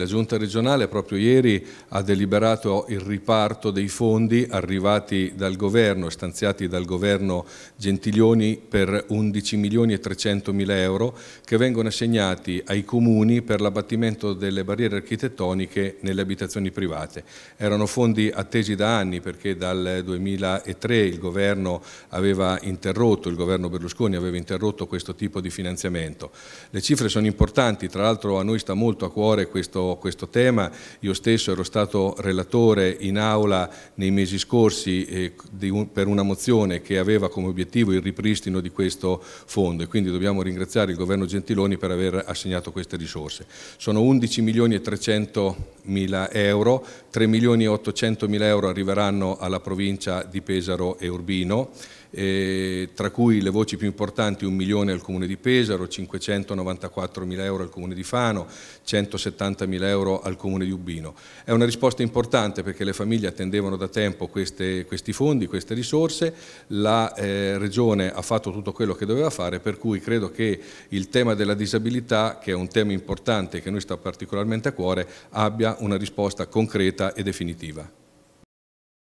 La giunta regionale proprio ieri ha deliberato il riparto dei fondi arrivati dal governo, stanziati dal governo Gentilioni per 11 milioni e 300 mila euro che vengono assegnati ai comuni per l'abbattimento delle barriere architettoniche nelle abitazioni private. Erano fondi attesi da anni perché dal 2003 il governo aveva interrotto, il governo Berlusconi aveva interrotto questo tipo di finanziamento. Le cifre sono importanti, tra l'altro a noi sta molto a cuore questo questo, tema. Io stesso ero stato relatore in aula nei mesi scorsi eh, un, per una mozione che aveva come obiettivo il ripristino di questo fondo e quindi dobbiamo ringraziare il governo Gentiloni per aver assegnato queste risorse. Sono 11 milioni e 300 mila euro, 3 milioni e 800 mila euro arriveranno alla provincia di Pesaro e Urbino, eh, tra cui le voci più importanti 1 milione al comune di Pesaro, 594 mila euro al comune di Fano, 170 mila euro al comune di Urbino. È una risposta importante perché le famiglie attendevano da tempo queste, questi fondi, queste risorse, la eh, regione ha fatto tutto quello che doveva fare, per cui credo che il tema della disabilità, che è un tema importante che a noi sta particolarmente a cuore, abbia una risposta concreta e definitiva.